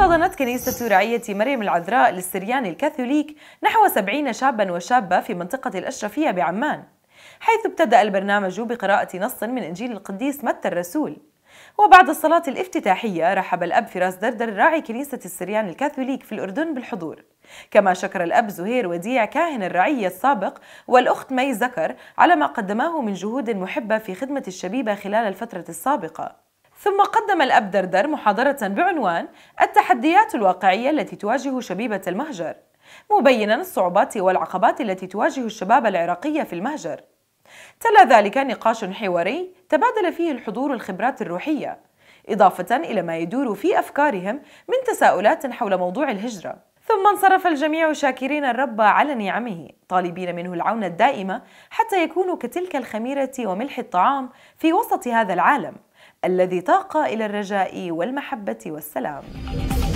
احتضنت كنيسة رعية مريم العذراء للسريان الكاثوليك نحو سبعين شابا وشابة في منطقة الأشرفية بعمان حيث ابتدأ البرنامج بقراءة نص من إنجيل القديس متى الرسول وبعد الصلاة الافتتاحية رحب الأب فراس دردر راعي كنيسة السريان الكاثوليك في الأردن بالحضور كما شكر الأب زهير وديع كاهن الرعية السابق والأخت مي زكر على ما قدماه من جهود محبة في خدمة الشبيبة خلال الفترة السابقة ثم قدم الأب دردر محاضرة بعنوان التحديات الواقعية التي تواجه شبيبة المهجر مبينا الصعوبات والعقبات التي تواجه الشباب العراقي في المهجر تلا ذلك نقاش حواري تبادل فيه الحضور الخبرات الروحية إضافة إلى ما يدور في أفكارهم من تساؤلات حول موضوع الهجرة ثم انصرف الجميع شاكرين الرب على نعمه طالبين منه العون الدائمة حتى يكونوا كتلك الخميرة وملح الطعام في وسط هذا العالم الذي طاق إلى الرجاء والمحبة والسلام